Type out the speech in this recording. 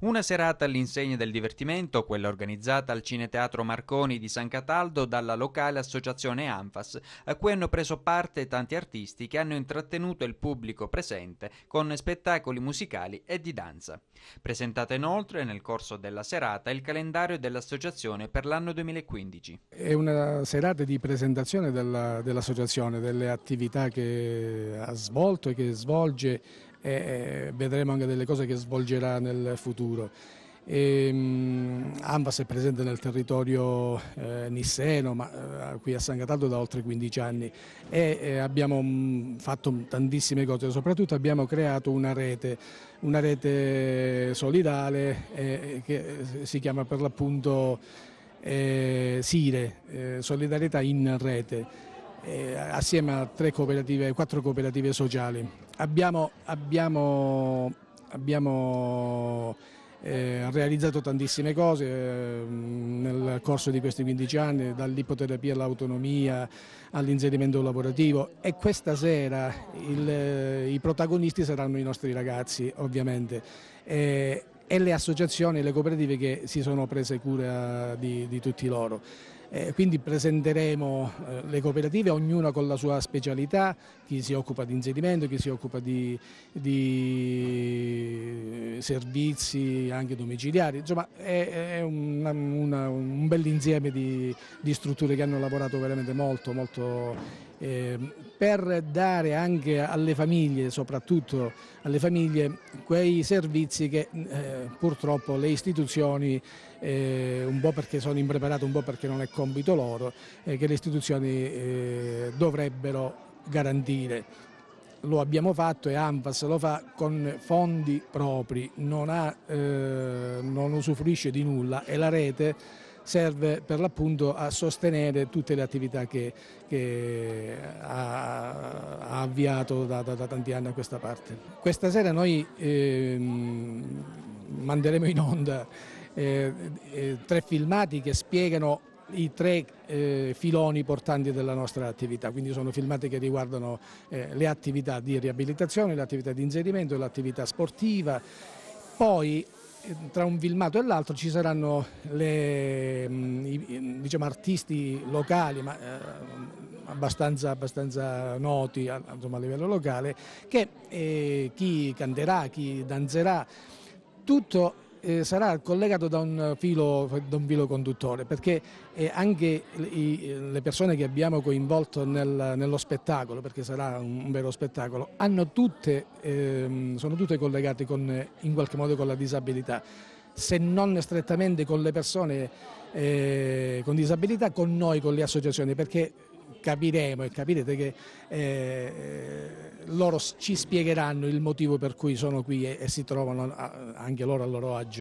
Una serata all'insegna del divertimento, quella organizzata al Cineteatro Marconi di San Cataldo dalla locale associazione ANFAS, a cui hanno preso parte tanti artisti che hanno intrattenuto il pubblico presente con spettacoli musicali e di danza. Presentata inoltre nel corso della serata il calendario dell'associazione per l'anno 2015. È una serata di presentazione dell'associazione, delle attività che ha svolto e che svolge e vedremo anche delle cose che svolgerà nel futuro. Ehm, Ambas è presente nel territorio eh, nisseno, ma eh, qui a San Cataldo da oltre 15 anni e eh, abbiamo mh, mm, fatto tantissime cose, soprattutto abbiamo creato una rete, una rete solidale eh, che eh, si chiama per l'appunto eh, SIRE, Solidarietà in Rete eh, assieme a tre cooperative, quattro cooperative sociali. Abbiamo, abbiamo, abbiamo eh, realizzato tantissime cose eh, nel corso di questi 15 anni, dall'ipoterapia all'autonomia, all'inserimento lavorativo e questa sera il, eh, i protagonisti saranno i nostri ragazzi ovviamente eh, e le associazioni e le cooperative che si sono prese cura di, di tutti loro. Eh, quindi presenteremo eh, le cooperative, ognuna con la sua specialità, chi si occupa di inserimento, chi si occupa di, di eh, servizi anche domiciliari, insomma è, è una, una, un bel insieme di, di, strutture che hanno lavorato veramente molto, molto eh, per dare anche alle famiglie, soprattutto alle famiglie, quei servizi che eh, purtroppo le istituzioni, eh, un po' perché sono impreparate, un po' perché non è corretto, compito loro e che le istituzioni eh, dovrebbero garantire. Lo abbiamo fatto e ANFAS lo fa con fondi propri, non, ha, eh, non usufruisce di nulla e la rete serve per l'appunto a sostenere tutte le attività che, che ha, ha, avviato da, da, da, tanti anni a questa parte. Questa sera noi eh, manderemo in onda eh, eh, tre filmati che spiegano i tre eh, filoni portanti della nostra attività, quindi sono filmati che riguardano eh, le attività di riabilitazione, l'attività di inserimento, l'attività sportiva, poi eh, tra un filmato e l'altro ci saranno le, mm, i, diciamo, artisti locali, ma eh, abbastanza, abbastanza, noti insomma, a livello locale, che eh, chi canterà, chi danzerà, tutto eh, sarà collegato da un, filo, da un filo conduttore, perché eh, anche i, le persone che abbiamo coinvolto nel, nello spettacolo, perché sarà un, un vero spettacolo, tutte, eh, sono tutte collegate con, in qualche modo con la disabilità, se non strettamente con le persone eh, con disabilità, con noi, con le associazioni, perché capiremo e capirete che eh, loro ci spiegheranno il motivo per cui sono qui e, e si trovano a, anche loro a loro agio